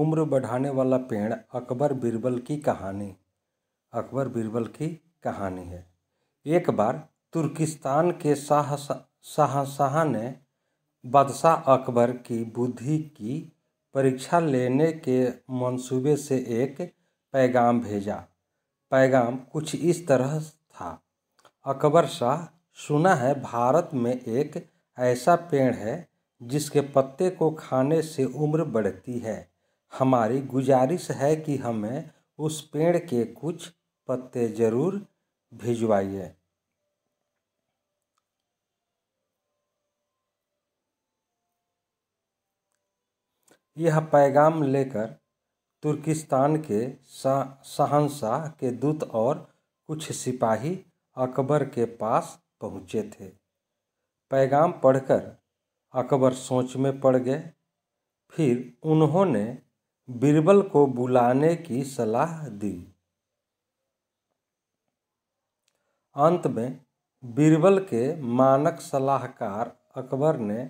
उम्र बढ़ाने वाला पेड़ अकबर बिरबल की कहानी अकबर बिरबल की कहानी है एक बार तुर्किस्तान के शाह शाह ने बादशाह अकबर की बुद्धि की परीक्षा लेने के मंसूबे से एक पैगाम भेजा पैगाम कुछ इस तरह था अकबर शाह सुना है भारत में एक ऐसा पेड़ है जिसके पत्ते को खाने से उम्र बढ़ती है हमारी गुजारिश है कि हमें उस पेड़ के कुछ पत्ते ज़रूर भिजवाइए यह पैगाम लेकर तुर्किस्तान के शहनशाह के दूत और कुछ सिपाही अकबर के पास पहुँचे थे पैगाम पढ़कर अकबर सोच में पड़ गए फिर उन्होंने बीरबल को बुलाने की सलाह दी अंत में बीरबल के मानक सलाहकार अकबर ने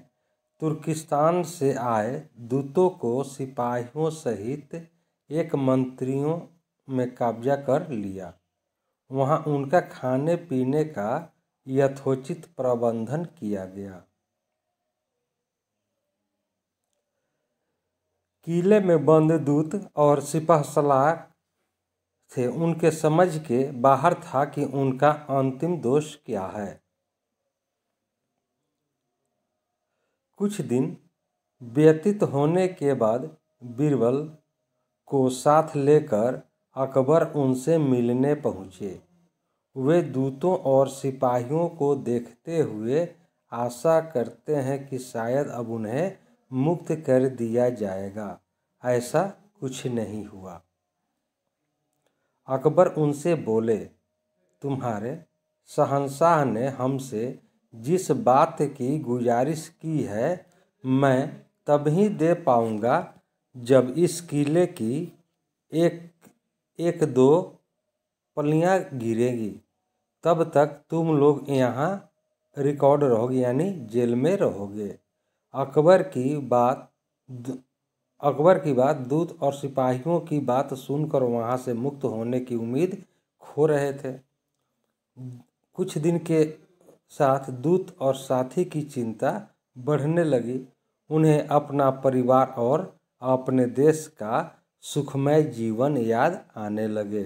तुर्किस्तान से आए दूतों को सिपाहियों सहित एक मंत्रियों में कब्जा कर लिया वहाँ उनका खाने पीने का यथोचित प्रबंधन किया गया किले में बंद दूत और सलाह थे उनके समझ के बाहर था कि उनका अंतिम दोष क्या है कुछ दिन व्यतीत होने के बाद बीरबल को साथ लेकर अकबर उनसे मिलने पहुँचे वे दूतों और सिपाहियों को देखते हुए आशा करते हैं कि शायद अब उन्हें मुक्त कर दिया जाएगा ऐसा कुछ नहीं हुआ अकबर उनसे बोले तुम्हारे शहनशाह ने हमसे जिस बात की गुजारिश की है मैं तभी दे पाऊँगा जब इस किले की एक एक दो पलियाँ गिरेगी तब तक तुम लोग यहाँ रिकॉर्ड रहोगे यानी जेल में रहोगे अकबर की बात अकबर की बात दूत और सिपाहियों की बात सुनकर वहाँ से मुक्त होने की उम्मीद खो रहे थे कुछ दिन के साथ दूत और साथी की चिंता बढ़ने लगी उन्हें अपना परिवार और अपने देश का सुखमय जीवन याद आने लगे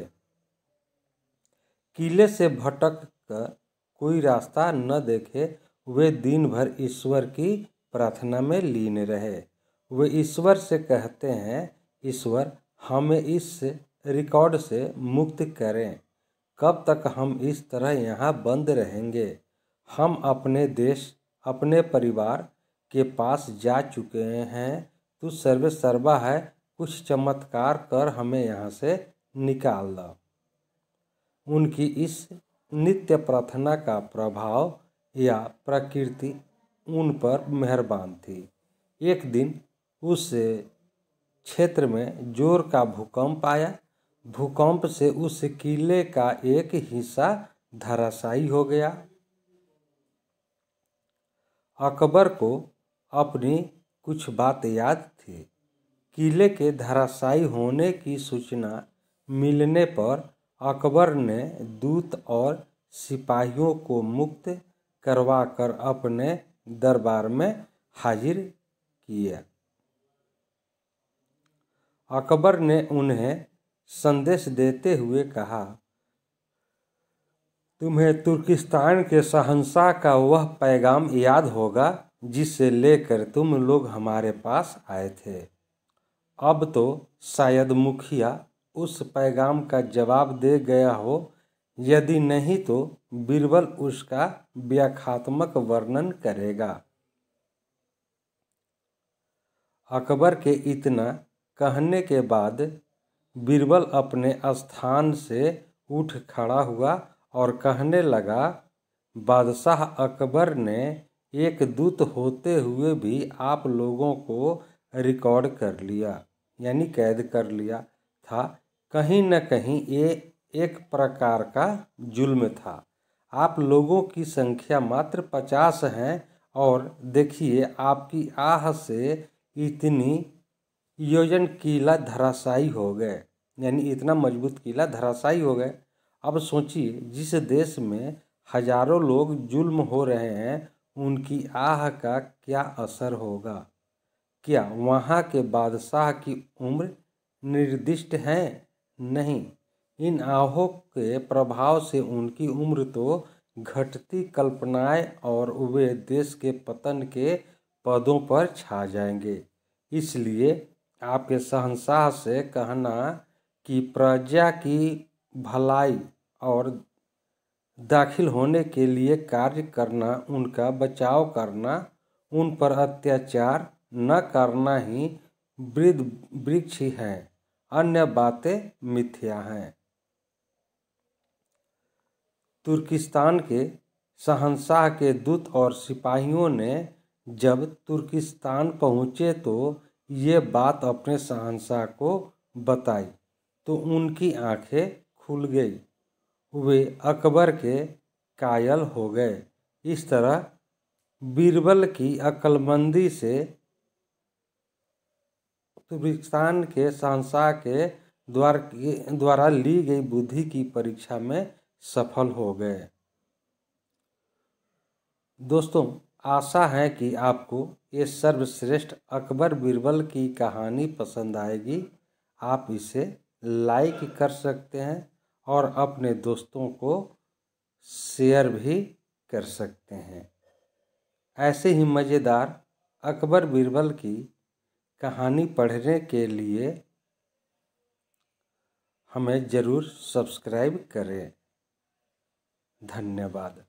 किले से भटक कर कोई रास्ता न देखे वे दिन भर ईश्वर की प्रार्थना में लीन रहे वे ईश्वर से कहते हैं ईश्वर हमें इस रिकॉर्ड से मुक्त करें कब तक हम इस तरह यहाँ बंद रहेंगे हम अपने देश अपने परिवार के पास जा चुके हैं तू सर्वे सर्वा है कुछ चमत्कार कर हमें यहाँ से निकाल दो उनकी इस नित्य प्रार्थना का प्रभाव या प्रकृति उन पर मेहरबान थी एक दिन उस क्षेत्र में जोर का भूकंप आया भूकंप से उस किले का एक हिस्सा धराशायी हो गया अकबर को अपनी कुछ बात याद थी किले के धराशायी होने की सूचना मिलने पर अकबर ने दूत और सिपाहियों को मुक्त करवाकर अपने दरबार में हाजिर किया अकबर ने उन्हें संदेश देते हुए कहा तुम्हें तुर्किस्तान के सहनशाह का वह पैगाम याद होगा जिसे लेकर तुम लोग हमारे पास आए थे अब तो शायद मुखिया उस पैगाम का जवाब दे गया हो यदि नहीं तो बीरबल उसका व्याख्यात्मक वर्णन करेगा अकबर के इतना कहने के बाद बीरबल अपने स्थान से उठ खड़ा हुआ और कहने लगा बादशाह अकबर ने एक दूत होते हुए भी आप लोगों को रिकॉर्ड कर लिया यानी कैद कर लिया था कहीं न कहीं ये एक प्रकार का जुल्म था आप लोगों की संख्या मात्र पचास हैं और देखिए आपकी आह से इतनी योजन किला धराशायी हो गए यानी इतना मजबूत किला धराशायी हो गए अब सोचिए जिस देश में हजारों लोग जुल्म हो रहे हैं उनकी आह का क्या असर होगा क्या वहाँ के बादशाह की उम्र निर्दिष्ट है नहीं इन आहों के प्रभाव से उनकी उम्र तो घटती कल्पनाएं और वे देश के पतन के पदों पर छा जाएंगे इसलिए आपके सहनशाह से कहना कि प्रजा की भलाई और दाखिल होने के लिए कार्य करना उनका बचाव करना उन पर अत्याचार न करना ही वृद्ध वृक्ष है अन्य बातें मिथ्या हैं तुर्किस्तान के शहनशाह के दूत और सिपाहियों ने जब तुर्किस्तान पहुँचे तो ये बात अपने शहनशाह को बताई तो उनकी आंखें खुल गई वे अकबर के कायल हो गए इस तरह बीरबल की अक्लमंदी से तुर्किस्तान के शहनशाह के द्वार द्वारा ली गई बुद्धि की परीक्षा में सफल हो गए दोस्तों आशा है कि आपको ये सर्वश्रेष्ठ अकबर बिरबल की कहानी पसंद आएगी आप इसे लाइक कर सकते हैं और अपने दोस्तों को शेयर भी कर सकते हैं ऐसे ही मज़ेदार अकबर बिरबल की कहानी पढ़ने के लिए हमें ज़रूर सब्सक्राइब करें धन्यवाद